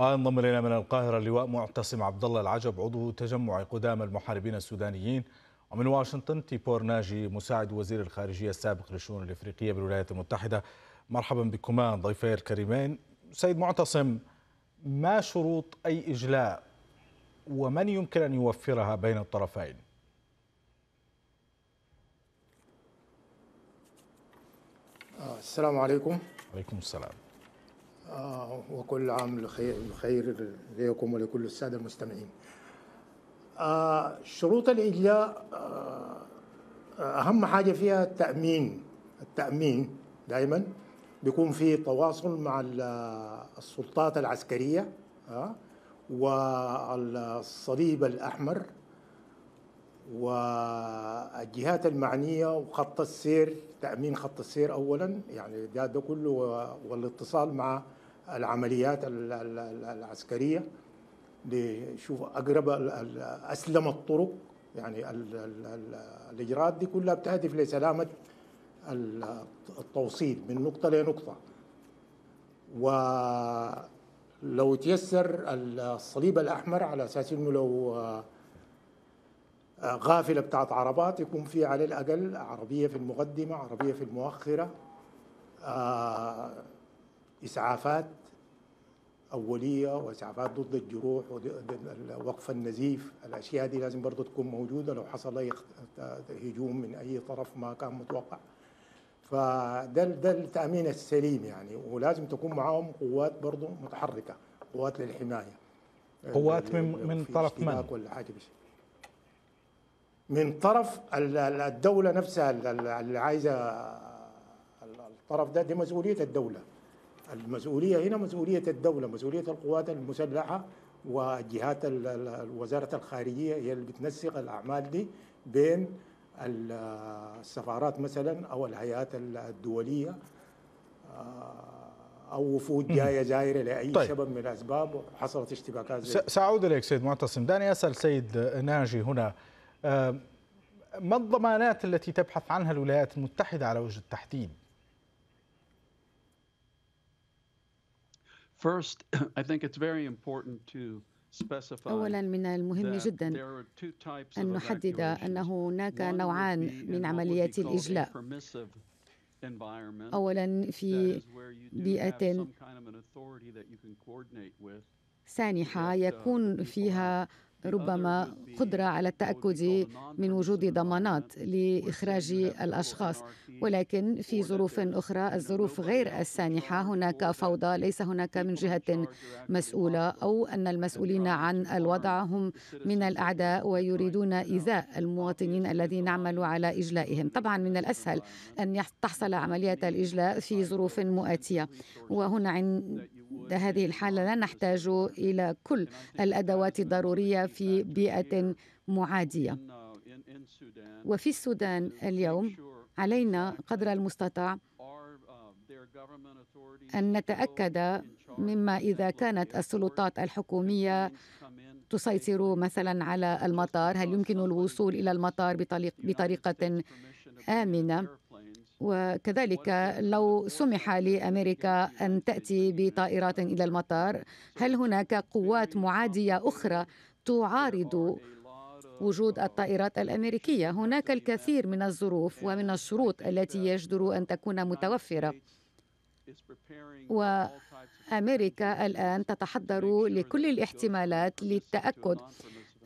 انضم الينا من القاهره اللواء معتصم عبد الله العجب عضو تجمع قدامى المحاربين السودانيين ومن واشنطن تيبور ناجي مساعد وزير الخارجيه السابق للشؤون الافريقيه بالولايات المتحده مرحبا بكما ضيفي الكريمين سيد معتصم ما شروط اي اجلاء ومن يمكن ان يوفرها بين الطرفين آه، السلام عليكم وعليكم السلام آه، وكل عام بخير ليكم ولكل الساده المستمعين. آه، شروط الاجلاء آه، اهم حاجه فيها التامين التامين دائما بيكون في تواصل مع السلطات العسكريه والصليب الاحمر والجهات المعنيه وخط السير تامين خط السير اولا يعني ده, ده كله والاتصال مع العمليات العسكرية لشوف أقرب أسلم الطرق يعني الإجراءات دي كلها بتهدف لسلامة التوصيل من نقطة لنقطة ولو تيسر الصليب الأحمر على أساس إنه لو آه، غافلة بتاعت عربات يكون في على الأقل عربية في المقدمة عربية في المؤخرة آه، اسعافات اوليه واسعافات ضد الجروح ووقف النزيف الاشياء دي لازم برضه تكون موجوده لو حصل اي هجوم من اي طرف ما كان متوقع فده ده التامين السليم يعني ولازم تكون معاهم قوات برضه متحركه قوات للحمايه قوات من من طرف من؟ ولا حاجه بشي. من طرف الدوله نفسها اللي عايزه الطرف ده دي مسؤوليه الدوله المسؤولية هنا مسؤولية الدولة مسؤولية القوات المسلحة وجهات وزارة الخارجية هي اللي بتنسق الأعمال دي بين السفارات مثلا أو الهيئات الدولية آه، او وفود جايه زايره لاي طيب. سبب من الاسباب حصلت اشتباكات ساعود اليك سيد معتصم دعني اسال سيد ناجي هنا آه، ما الضمانات التي تبحث عنها الولايات المتحده على وجه التحديد أولا من المهم جدا أن نحدد أن هناك نوعان من عمليات الإجلاء أولا في بيئة سانحة uh, يكون فيها ربما قدرة على التأكد من وجود ضمانات لإخراج الأشخاص ولكن في ظروف أخرى الظروف غير السانحة هناك فوضى ليس هناك من جهة مسؤولة أو أن المسؤولين عن الوضع هم من الأعداء ويريدون إيذاء المواطنين الذين نعمل على إجلائهم طبعا من الأسهل أن تحصل عملية الإجلاء في ظروف مؤاتية وهنا هذه الحالة لا نحتاج إلى كل الأدوات الضرورية في بيئة معادية وفي السودان اليوم علينا قدر المستطاع أن نتأكد مما إذا كانت السلطات الحكومية تسيطر مثلا على المطار هل يمكن الوصول إلى المطار بطريقة آمنة وكذلك لو سمح لامريكا ان تاتي بطائرات الى المطار هل هناك قوات معاديه اخرى تعارض وجود الطائرات الامريكيه هناك الكثير من الظروف ومن الشروط التي يجدر ان تكون متوفره وامريكا الان تتحضر لكل الاحتمالات للتاكد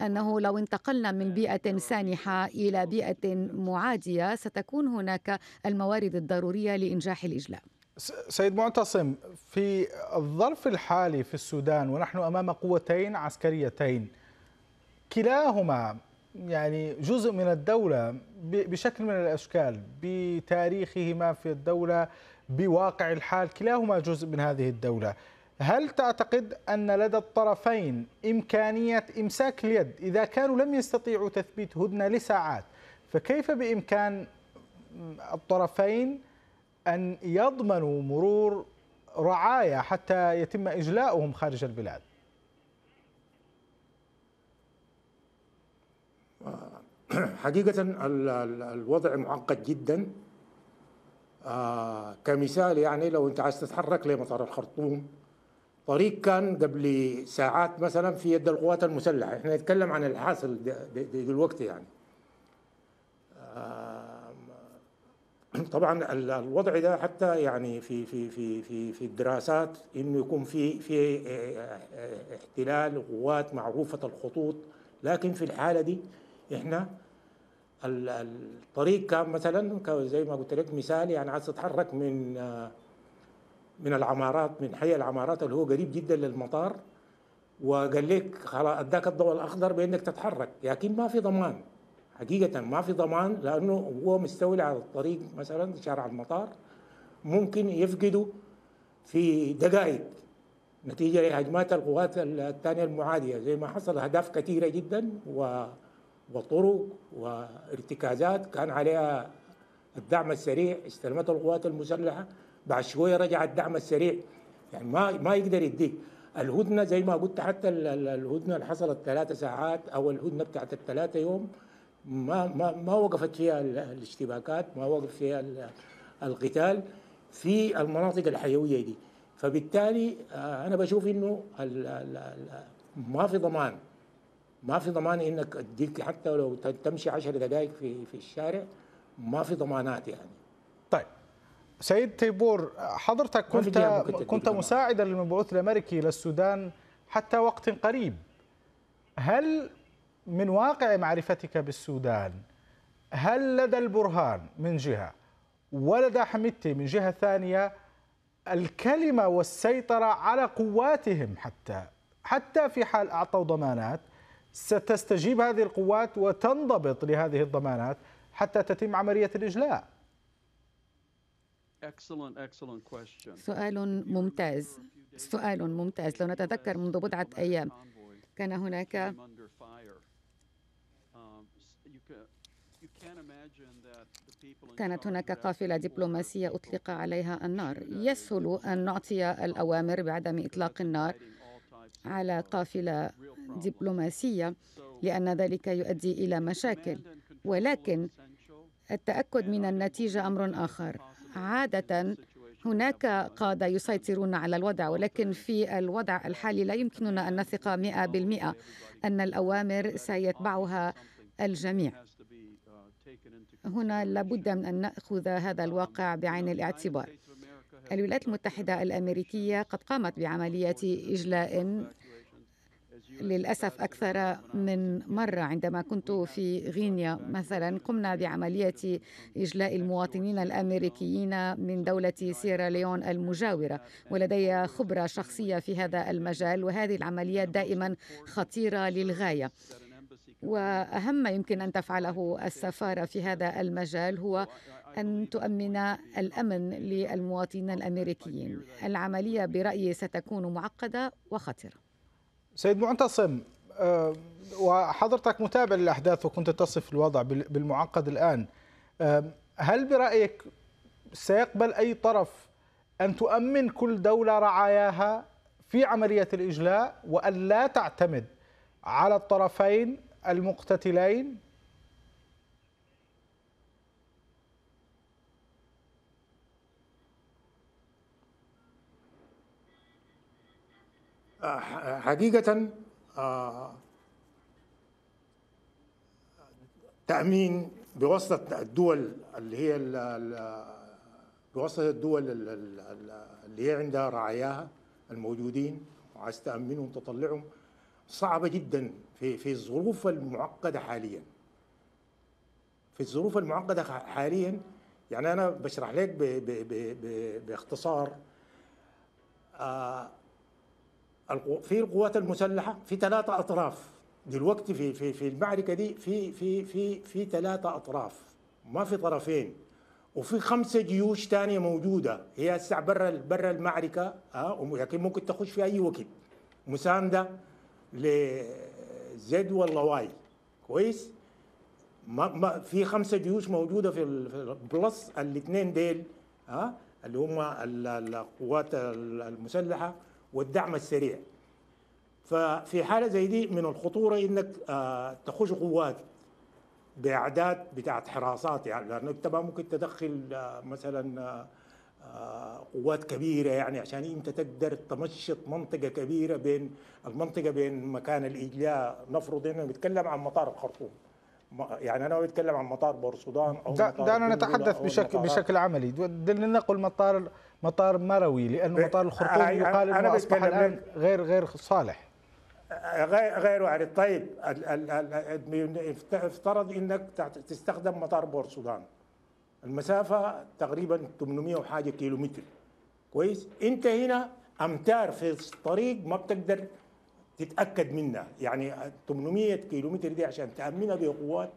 أنه لو انتقلنا من بيئة سانحة إلى بيئة معادية ستكون هناك الموارد الضرورية لإنجاح الإجلاء سيد معتصم في الظرف الحالي في السودان ونحن أمام قوتين عسكريتين كلاهما يعني جزء من الدولة بشكل من الأشكال بتاريخهما في الدولة بواقع الحال كلاهما جزء من هذه الدولة هل تعتقد أن لدى الطرفين إمكانية إمساك اليد إذا كانوا لم يستطيعوا تثبيت هدنة لساعات فكيف بإمكان الطرفين أن يضمنوا مرور رعاية حتى يتم إجلاؤهم خارج البلاد حقيقة الوضع معقد جدا آه، كمثال يعني لو أنت عايز تتحرك لمطار الخرطوم طريق كان قبل ساعات مثلا في يد القوات المسلحة احنا نتكلم عن الحاصل دلوقتي يعني طبعا الوضع ده حتى يعني في في في في في الدراسات انه يكون في في آه، احتلال قوات معروفه الخطوط لكن في الحاله دي احنا الطريق كان مثلا زي ما قلت لك مثال يعني عايز تتحرك من آه، من العمارات من حي العمارات اللي هو قريب جدا للمطار وقال لك خلاص اداك الضوء الاخضر بانك تتحرك لكن ما في ضمان حقيقه ما في ضمان لانه هو مستولي على الطريق مثلا شارع المطار ممكن يفقده في دقائق نتيجه لهجمات القوات الثانيه المعاديه زي ما حصل اهداف كثيره جدا و وطرق وارتكازات كان عليها الدعم السريع استلمته القوات المسلحه بعد شويه رجع الدعم السريع يعني ما ما يقدر يديك الهدنه زي ما قلت حتى الهدنه اللي حصلت ثلاثة ساعات او الهدنه بتاعت الثلاثة يوم ما ما ما وقفت فيها الاشتباكات ما وقف فيها القتال في المناطق الحيويه دي فبالتالي آه، انا بشوف انه ما في ضمان ما في ضمان انك تديك حتى لو تمشي عشر دقائق في في الشارع ما في ضمانات يعني طيب سيد تيبور حضرتك كنت كنت مساعدا للمبعوث الامريكي للسودان حتى وقت قريب هل من واقع معرفتك بالسودان هل لدى البرهان من جهه ولدى حميدتي من جهه ثانيه الكلمه والسيطره على قواتهم حتى حتى في حال اعطوا ضمانات ستستجيب هذه القوات وتنضبط لهذه الضمانات حتى تتم عمليه الاجلاء سؤال ممتاز سؤال ممتاز لو نتذكر منذ بضعة أيام كان هناك um, كانت هناك قافلة دبلوماسية أطلق عليها النار يسهل أن نعطي الأوامر بعدم إطلاق النار على قافلة دبلوماسية لأن ذلك يؤدي إلى مشاكل ولكن التأكد من النتيجة أمر آخر عادة هناك قادة يسيطرون على الوضع ولكن في الوضع الحالي لا يمكننا أن نثق 100% أن الأوامر سيتبعها الجميع هنا لابد من أن نأخذ هذا الواقع بعين الاعتبار الولايات المتحدة الأمريكية قد قامت بعملية إجلاء للأسف أكثر من مرة عندما كنت في غينيا مثلا قمنا بعملية إجلاء المواطنين الأمريكيين من دولة سيراليون المجاورة ولدي خبرة شخصية في هذا المجال وهذه العمليات دائما خطيرة للغاية واهم ما يمكن ان تفعله السفاره في هذا المجال هو ان تؤمن الامن للمواطنين الامريكيين العمليه برايي ستكون معقده وخطره سيد معتصم آه، وحضرتك متابع للأحداث وكنت تصف الوضع بالمعقد الآن آه، هل برأيك سيقبل أي طرف أن تؤمن كل دولة رعاياها في عملية الإجلاء وأن لا تعتمد على الطرفين المقتتلين حقيقة آه، تأمين بواسطة الدول اللي هي بواسطة الدول اللي هي عندها رعاياها الموجودين وعايز تأمنهم تطلعهم صعبة جدا في في الظروف المعقدة حاليا في الظروف المعقدة حاليا يعني أنا بشرح لك باختصار آه في القوات المسلحه في ثلاثه اطراف دلوقتي في في في المعركه دي في في في في ثلاثه اطراف ما في طرفين وفي خمسه جيوش ثانيه موجوده هي هسه برا برا المعركه ها آه، لكن ممكن تخش في اي وقت مسانده لزد والله واي كويس ما ما في خمسه جيوش موجوده في بلس الاثنين ديل ها آه، اللي هم القوات المسلحه والدعم السريع ففي حاله زي دي من الخطوره انك آه، تخش قوات باعداد بتاعت حراسات يعني لانه انت ما ممكن تدخل آه، مثلا آه، قوات كبيره يعني عشان انت تقدر تمشط منطقه كبيره بين المنطقه بين مكان الاجلاء نفرض انه بنتكلم عن مطار الخرطوم يعني انا بتكلم عن مطار بورسودان او ده, مطار ده انا نتحدث بشكل بشكل عملي لنقل مطار مطار مروي لانه إيه، مطار الخرطوم يقال انه اصبح الان غير غير صالح غير عارض يعني طيب افترض انك تستخدم مطار بورسودان المسافه تقريبا 800 وحاجه كيلومتر كويس انت هنا امتار في الطريق ما بتقدر تتاكد منها يعني 800 كيلومتر دي عشان تامنها بقوات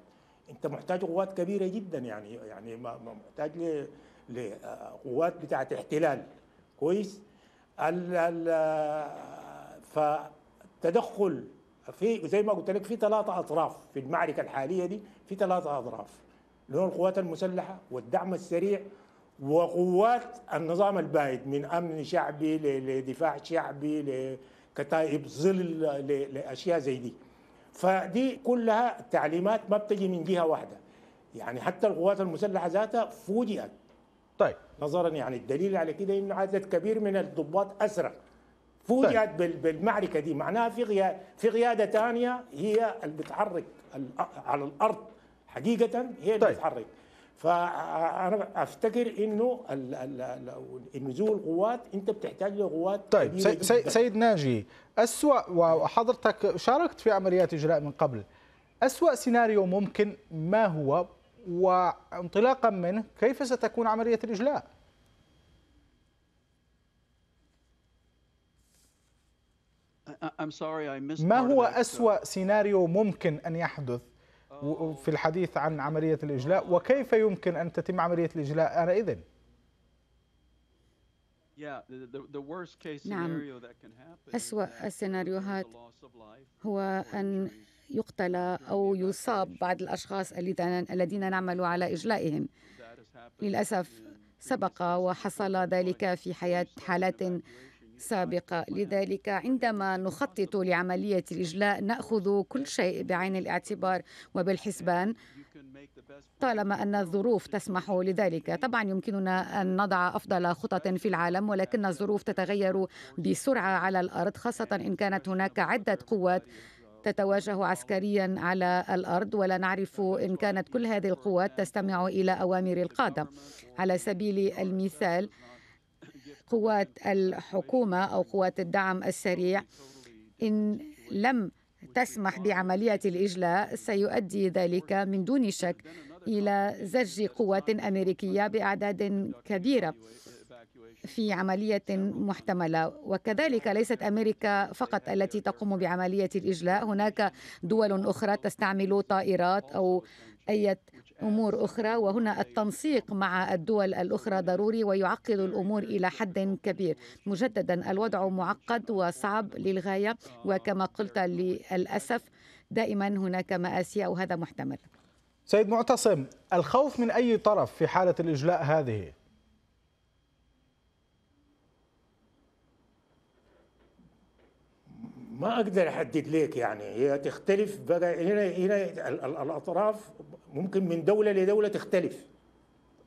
انت محتاج قوات كبيره جدا يعني يعني محتاج لقوات بتاعه احتلال كويس ال ال فالتدخل في زي ما قلت لك في ثلاثه اطراف في المعركه الحاليه دي في ثلاثه اطراف اللي هو القوات المسلحه والدعم السريع وقوات النظام البائد من امن شعبي لدفاع شعبي كتائب ظل لاشياء زي دي فدي كلها تعليمات ما بتجي من جهه واحده يعني حتى القوات المسلحه ذاتها فوجئت طيب نظرا يعني الدليل على كده انه عدد كبير من الضباط اسرى فوجئت طيب. بالمعركه دي معناها في غيادة في قياده ثانيه هي اللي بتحرك على الارض حقيقه هي اللي طيب. بتحرك فانا افتكر انه النزول القوات انت بتحتاج لقوات طيب سي سيد ناجي اسوا وحضرتك شاركت في عمليات اجراء من قبل اسوا سيناريو ممكن ما هو وانطلاقا منه كيف ستكون عمليه الاجلاء؟ ما هو أسوأ سيناريو ممكن أن يحدث في الحديث عن عملية الإجلاء وكيف يمكن أن تتم عملية الإجلاء إذن نعم أسوأ السيناريوهات هو أن يقتل أو يصاب بعض الأشخاص الذين نعمل على إجلائهم للأسف سبق وحصل ذلك في حياة حالات سابقة لذلك عندما نخطط لعملية الإجلاء نأخذ كل شيء بعين الاعتبار وبالحسبان طالما أن الظروف تسمح لذلك طبعا يمكننا أن نضع أفضل خطط في العالم ولكن الظروف تتغير بسرعة على الأرض خاصة إن كانت هناك عدة قوات تتواجه عسكريا على الارض ولا نعرف ان كانت كل هذه القوات تستمع الى اوامر القاده على سبيل المثال قوات الحكومة أو قوات الدعم السريع إن لم تسمح بعملية الإجلاء سيؤدي ذلك من دون شك إلى زج قوات أمريكية بأعداد كبيرة في عملية محتملة وكذلك ليست أمريكا فقط التي تقوم بعملية الإجلاء هناك دول أخرى تستعمل طائرات أو أي امور اخرى وهنا التنسيق مع الدول الاخرى ضروري ويعقد الامور الى حد كبير مجددا الوضع معقد وصعب للغايه وكما قلت للاسف دائما هناك ماسي او هذا محتمل سيد معتصم الخوف من اي طرف في حاله الاجلاء هذه ما اقدر احدد لك يعني هي تختلف بقى هنا هنا الاطراف ممكن من دوله لدوله تختلف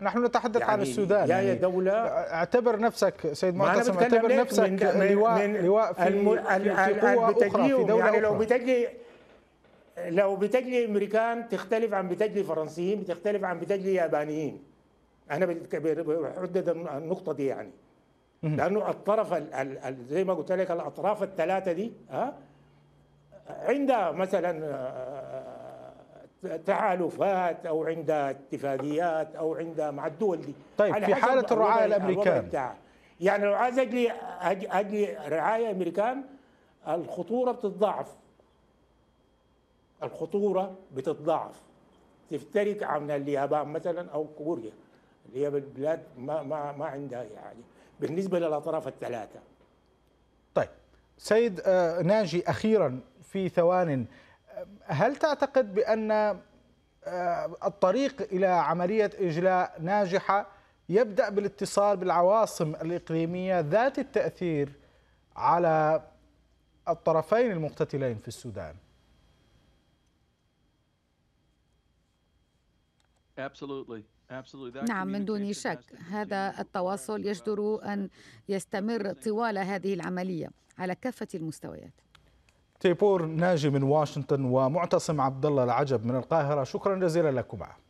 نحن نتحدث يعني عن السودان يعني دولة اعتبر نفسك سيد معتصم اعتبر نفسك من لواء من لواء في, الم... في, في قوة أخرى في دولة يعني أخرى. لو بتجلي لو بتجلي امريكان تختلف عن بتجلي فرنسيين بتختلف عن بتجلي يابانيين انا بحدد النقطة دي يعني لانه الطرف الـ الـ زي ما قلت لك الاطراف الثلاثه دي ها عندها مثلا آه، آه، تحالفات او عندها اتفاقيات او عندها مع الدول دي طيب في حاله الرعايه الامريكان يعني لو عايز اجلي اجلي رعايه امريكان الخطوره بتتضاعف الخطوره بتتضاعف تفترق عن اليابان مثلا او كوريا اللي هي بلاد ما ما ما عندها يعني بالنسبه للاطراف الثلاثه طيب سيد آه، ناجي اخيرا في ثوان هل تعتقد بان آه، الطريق الى عمليه اجلاء ناجحه يبدا بالاتصال بالعواصم الاقليميه ذات التاثير على الطرفين المقتتلين في السودان Absolutely. نعم من دون شك هذا التواصل يجدر أن يستمر طوال هذه العملية على كافة المستويات تيبور ناجي من واشنطن ومعتصم عبد الله العجب من القاهرة شكرا جزيلا لكما